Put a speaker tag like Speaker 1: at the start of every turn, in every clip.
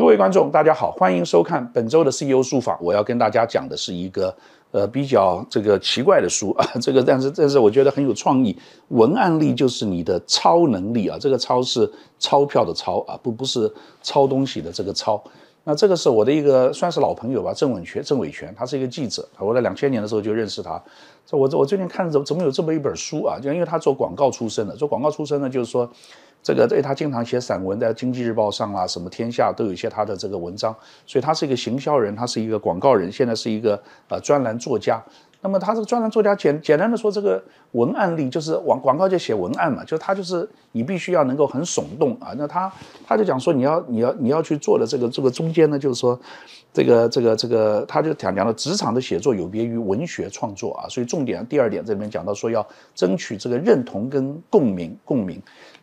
Speaker 1: 各位观众，大家好，欢迎收看本周的 CEO 书法。我要跟大家讲的是一个呃比较这个奇怪的书啊，这个但是但是我觉得很有创意。文案力就是你的超能力啊，这个超是钞票的钞啊，不不是抄东西的这个抄。那这个是我的一个算是老朋友吧，郑伟权，郑伟权，他是一个记者，我在两千年的时候就认识他。我我我最近看怎么怎么有这么一本书啊，就因为他做广告出身的，做广告出身呢，就是说。这个对，他经常写散文，在经济日报上啦，什么天下都有一些他的这个文章，所以他是一个行销人，他是一个广告人，现在是一个呃专栏作家。那么他这个专栏作家，简简单的说，这个文案力就是网广告界写文案嘛，就他就是你必须要能够很耸动啊。那他他就讲说，你要你要你要去做的这个这个中间呢，就是说这个这个这个，他就讲讲了职场的写作有别于文学创作啊，所以重点第二点，这里面讲到说要争取这个认同跟共鸣，共鸣。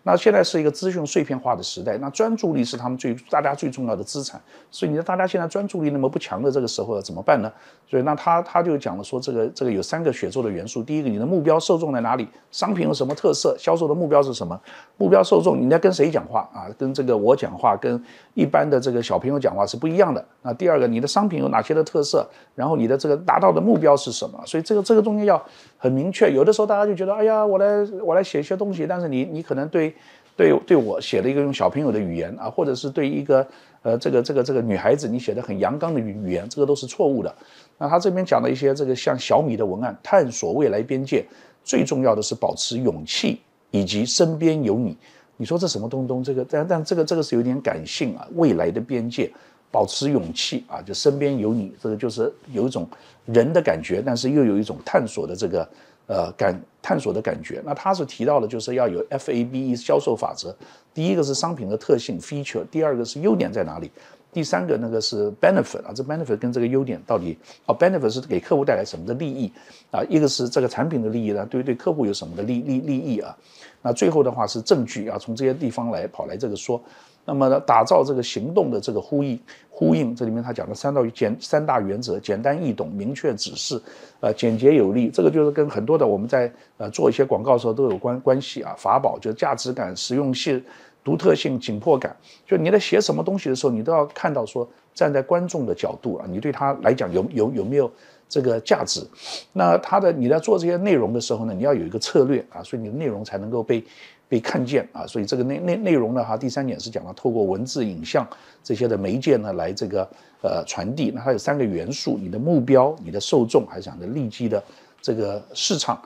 Speaker 1: 那现在是一个资讯碎片化的时代，那专注力是他们最大家最重要的资产，所以你说大家现在专注力那么不强的这个时候怎么办呢？所以那他他就讲了说这个这个有三个写作的元素，第一个你的目标受众在哪里，商品有什么特色，销售的目标是什么，目标受众你在跟谁讲话啊？跟这个我讲话，跟一般的这个小朋友讲话是不一样的。那第二个你的商品有哪些的特色，然后你的这个达到的目标是什么？所以这个这个中间要很明确。有的时候大家就觉得哎呀，我来我来写一些东西，但是你你可能对对对我写了一个用小朋友的语言啊，或者是对一个呃这个这个这个女孩子你写的很阳刚的语语言，这个都是错误的。那他这边讲了一些这个像小米的文案，探索未来边界，最重要的是保持勇气以及身边有你。你说这什么东东？这个但但这个这个是有点感性啊。未来的边界，保持勇气啊，就身边有你，这个就是有一种人的感觉，但是又有一种探索的这个。呃，感探索的感觉，那他是提到了，就是要有 F A B E 销售法则，第一个是商品的特性 feature，第二个是优点在哪里。第三个那个是 benefit 啊，这 benefit 跟这个优点到底啊 b e n e f i t 是给客户带来什么的利益啊？一个是这个产品的利益呢，对对客户有什么的利利利益啊？那最后的话是证据啊，从这些地方来跑来这个说，那么呢，打造这个行动的这个呼应呼应，这里面他讲的三道简三大原则，简单易懂，明确指示，呃，简洁有力，这个就是跟很多的我们在呃做一些广告时候都有关关系啊，法宝就价值感实用性。独特性、紧迫感，就你在写什么东西的时候，你都要看到说，站在观众的角度啊，你对他来讲有有有没有这个价值？那他的你在做这些内容的时候呢，你要有一个策略啊，所以你的内容才能够被被看见啊。所以这个内内内容呢，哈，第三点是讲了透过文字、影像这些的媒介呢来这个呃传递。那它有三个元素：你的目标、你的受众，还是讲的利基的这个市场。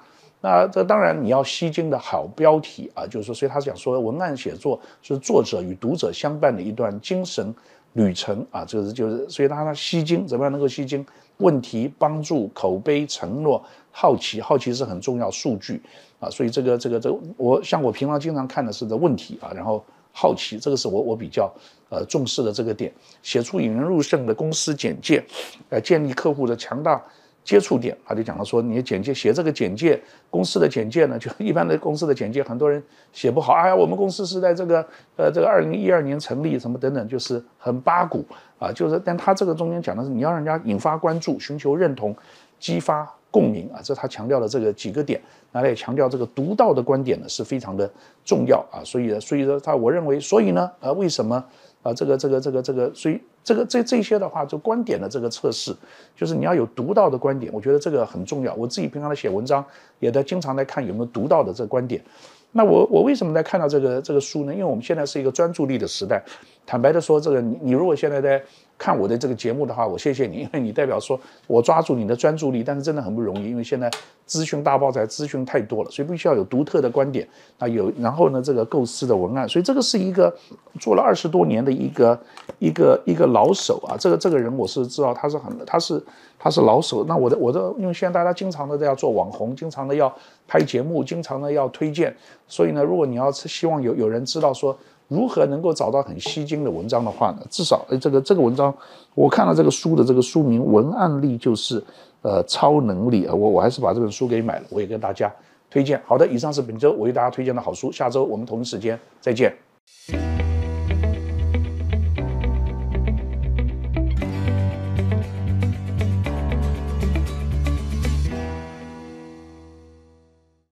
Speaker 1: 那这当然你要吸睛的好标题啊，就是说，所以他讲说，文案写作是作者与读者相伴的一段精神旅程啊，就是就是，所以他吸睛怎么样能够吸睛？问题帮助口碑承诺好奇，好奇是很重要数据啊，所以这个这个这我像我平常经常看的是的问题啊，然后好奇这个是我我比较呃重视的这个点，写出引人入胜的公司简介，来建立客户的强大。接触点，他就讲了说，你的简介写这个简介，公司的简介呢，就一般的公司的简介，很多人写不好。哎呀，我们公司是在这个呃，这个二零一二年成立，什么等等，就是很八股啊，就是。但他这个中间讲的是，你要让人家引发关注，寻求认同，激发共鸣啊，这他强调的这个几个点，那也强调这个独到的观点呢是非常的重要啊。所以，所以说他我认为，所以呢，呃，为什么？啊，这个这个这个这个，所以这个这这些的话，就观点的这个测试，就是你要有独到的观点，我觉得这个很重要。我自己平常在写文章，也在经常在看有没有独到的这个观点。那我我为什么在看到这个这个书呢？因为我们现在是一个专注力的时代。坦白的说，这个你你如果现在在看我的这个节目的话，我谢谢你，因为你代表说我抓住你的专注力，但是真的很不容易，因为现在资讯大爆炸，资讯太多了，所以必须要有独特的观点啊。有，然后呢，这个构思的文案，所以这个是一个做了二十多年的一个一个一个老手啊。这个这个人我是知道，他是很他是他是老手。那我的我的，因为现在大家经常的都要做网红，经常的要拍节目，经常的要推荐，所以呢，如果你要是希望有有人知道说。如何能够找到很吸睛的文章的话呢？至少，哎，这个这个文章，我看到这个书的这个书名《文案例》，就是，呃，超能力啊，我我还是把这本书给买了，我也跟大家推荐。好的，以上是本周我为大家推荐的好书，下周我们同一时间再见。